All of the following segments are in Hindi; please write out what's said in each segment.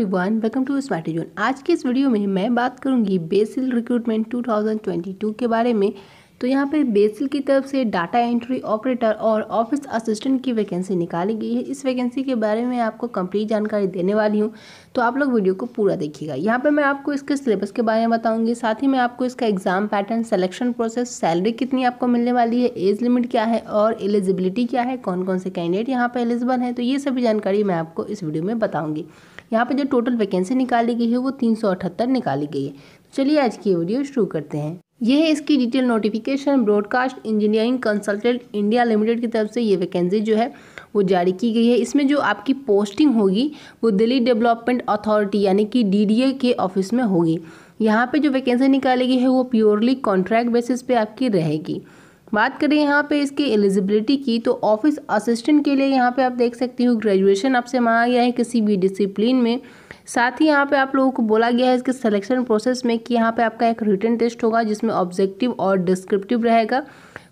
everyone welcome to Smarty Zone आज की इस वीडियो में मैं बात करूंगी बेसिल रिक्रूटमेंट 2022 के बारे में तो यहाँ पर बेसिल की तरफ से डाटा एंट्री ऑपरेटर और ऑफिस असिस्टेंट की वैकेंसी निकाली गई है इस वैकेंसी के बारे में आपको कंप्लीट जानकारी देने वाली हूँ तो आप लोग वीडियो को पूरा देखिएगा यहाँ पर मैं आपको इसके सिलेबस के बारे में बताऊँगी साथ ही मैं आपको इसका exam pattern selection process salary कितनी आपको मिलने वाली है एज लिमिट क्या है और एलिजिबिलिटी क्या है कौन कौन से कैंडिडेट यहाँ पर एलिजिबल हैं तो ये सभी जानकारी मैं आपको इस वीडियो में बताऊँगी यहाँ पर जो टोटल वैकेंसी निकाली गई है वो तीन निकाली गई है तो चलिए आज की वीडियो शुरू करते हैं यह इसकी detail notification Broadcast Engineering Consultant India Limited की तरफ से ये वैकेंसी जो है वो जारी की गई है इसमें जो आपकी पोस्टिंग होगी वो दिल्ली डेवलपमेंट अथॉरिटी यानी कि डीडीए के ऑफिस में होगी यहाँ पे जो वैकेंसी निकाली गई है वो प्योरली कॉन्ट्रैक्ट बेसिस पे आपकी रहेगी बात करें यहाँ पे इसकी एलिजिबिलिटी की तो ऑफिस असिस्टेंट के लिए यहाँ पे आप देख सकती हो ग्रेजुएशन आपसे मांगा गया है किसी भी डिसिप्लिन में साथ ही यहाँ पे आप लोगों को बोला गया है इसके सिलेक्शन प्रोसेस में कि यहाँ पे आपका एक रिटर्न टेस्ट होगा जिसमें ऑब्जेक्टिव और डिस्क्रिप्टिव रहेगा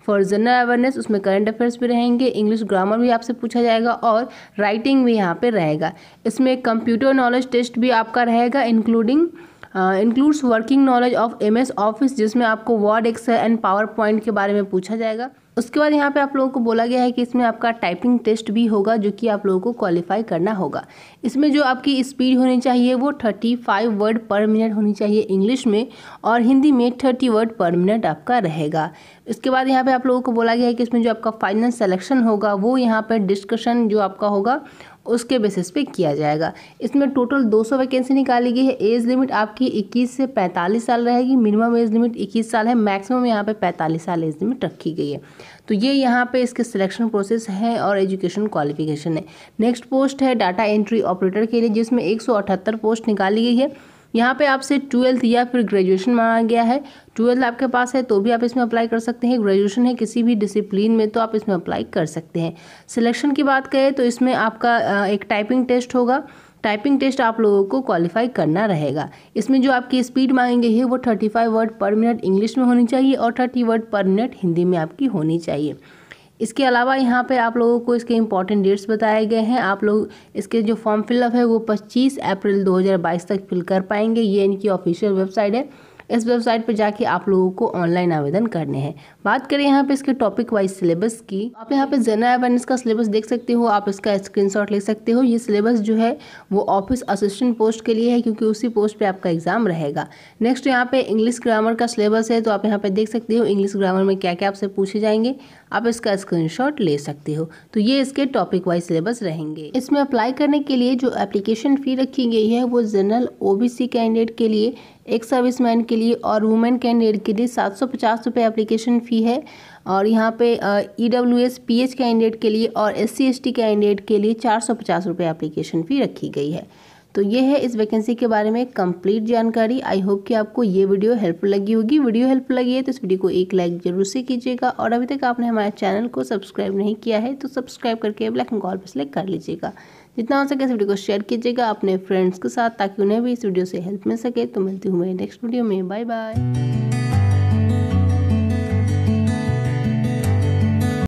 फॉर जनरल अवेयरनेस उसमें करंट अफेयर्स भी रहेंगे इंग्लिश ग्रामर भी आपसे पूछा जाएगा और राइटिंग भी यहाँ पर रहेगा इसमें कंप्यूटर नॉलेज टेस्ट भी आपका रहेगा including includes working knowledge of M S Office जिसमें आपको Word Excel and PowerPoint के बारे में पूछा जाएगा उसके बाद यहाँ पे आप लोगों को बोला गया है कि इसमें आपका टाइपिंग टेस्ट भी होगा जो कि आप लोगों को क्वालिफाई करना होगा इसमें जो आपकी स्पीड होनी चाहिए वो thirty five word per minute होनी चाहिए इंग्लिश में और हिंदी में थर्टी वर्ड पर मिनट आपका रहेगा इसके बाद यहाँ पे आप लोगों को बोला गया है कि इसमें जो आपका फाइनल सेलेक्शन होगा वो यहाँ पर डिस्कशन जो आपका होगा उसके बेसिस पे किया जाएगा इसमें टोटल 200 वैकेंसी निकाली गई है एज लिमिट आपकी 21 से 45 साल रहेगी मिनिमम एज लिमिट 21 साल है मैक्सिमम यहाँ पे 45 साल एज लिमिट रखी गई है तो ये यहाँ पे इसके सिलेक्शन प्रोसेस है और एजुकेशन क्वालिफिकेशन है नेक्स्ट पोस्ट है डाटा एंट्री ऑपरेटर के लिए जिसमें एक पोस्ट निकाली गई है यहाँ पे आपसे ट्वेल्थ या फिर ग्रेजुएशन मांगा गया है ट्वेल्थ आपके पास है तो भी आप इसमें अप्लाई कर सकते हैं ग्रेजुएशन है किसी भी डिसिप्लिन में तो आप इसमें अप्लाई कर सकते हैं सिलेक्शन की बात करें तो इसमें आपका एक टाइपिंग टेस्ट होगा टाइपिंग टेस्ट आप लोगों को क्वालिफाई करना रहेगा इसमें जो आपकी स्पीड मांगेंगे है वो thirty five word per minute English में होनी चाहिए और thirty word per minute Hindi में आपकी होनी चाहिए इसके अलावा यहाँ पे आप लोगों को इसके इंपॉर्टेंट डेट्स बताए गए हैं आप लोग इसके जो फॉर्म फिलअप है वो 25 अप्रैल 2022 तक फिल कर पाएंगे ये इनकी ऑफिशियल वेबसाइट है इस वेबसाइट पर जाके आप लोगों को ऑनलाइन आवेदन करने हैं बात करें यहाँ पे इसके टॉपिक वाइज सिलेबस की आप यहाँ पे जनरल अवेयरनेस का सिलेबस देख सकते हो आप इसका स्क्रीनशॉट ले सकते हो ये सिलेबस जो है वो ऑफिस असिस्टेंट पोस्ट के लिए है क्योंकि उसी पोस्ट पर आपका एग्जाम रहेगा नेक्स्ट यहाँ पे इंग्लिश ग्रामर का सिलेबस है तो आप यहाँ पे देख सकते हो इंग्लिश ग्रामर में क्या क्या आपसे पूछे जाएंगे आप इसका स्क्रीनशॉट ले सकते हो तो ये इसके टॉपिक वाइज सिलेबस रहेंगे इसमें अप्लाई करने के लिए जो एप्लीकेशन फ़ी रखी गई है वो जनरल ओबीसी कैंडिडेट के लिए एक सर्विसमैन के लिए और वुमेन कैंडिडेट के लिए सात सौ पचास रुपये अप्लीकेशन फ़ी है और यहाँ पे E W S P H candidate के लिए और S C S T candidate के लिए चार सौ पचास रुपये अप्लीकेशन फ़ी रखी गई है तो ये है इस वैकेंसी के बारे में कंप्लीट जानकारी आई होप कि आपको ये वीडियो हेल्पफुल लगी होगी वीडियो हेल्पफुल लगी है तो इस वीडियो को एक लाइक जरूर से कीजिएगा और अभी तक आपने हमारे चैनल को सब्सक्राइब नहीं किया है तो सब्सक्राइब करके ब्लैक एंड कॉल पर सेलेक्ट कर लीजिएगा जितना हो सके इस वीडियो को शेयर कीजिएगा अपने फ्रेंड्स के साथ ताकि उन्हें भी इस वीडियो से हेल्प मिल सके तो मिलती हूँ मेरे नेक्स्ट वीडियो में बाय बाय